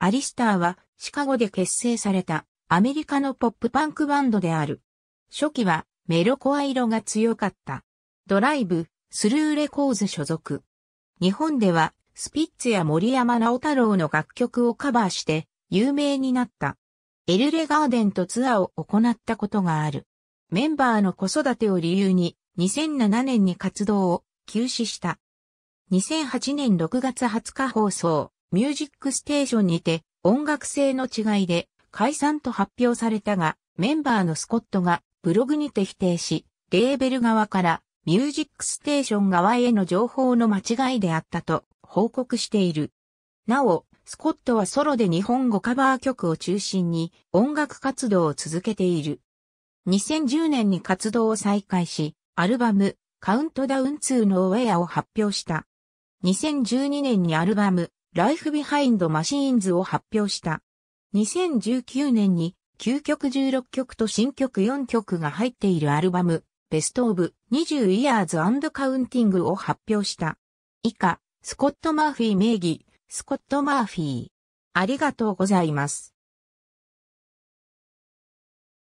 アリスターはシカゴで結成されたアメリカのポップパンクバンドである。初期はメロコア色が強かった。ドライブ、スルーレコーズ所属。日本ではスピッツや森山直太郎の楽曲をカバーして有名になった。エルレガーデンとツアーを行ったことがある。メンバーの子育てを理由に2007年に活動を休止した。2008年6月20日放送。ミュージックステーションにて音楽性の違いで解散と発表されたが、メンバーのスコットがブログにて否定し、レーベル側からミュージックステーション側への情報の間違いであったと報告している。なお、スコットはソロで日本語カバー曲を中心に音楽活動を続けている。2010年に活動を再開し、アルバムカウントダウン2のウェアを発表した。2012年にアルバムライフビハインドマシーンズを発表した。2019年に9曲16曲と新曲4曲が入っているアルバム、ベストオブ20 Years and Counting を発表した。以下、スコット・マーフィー名義、スコット・マーフィー。ありがとうございます。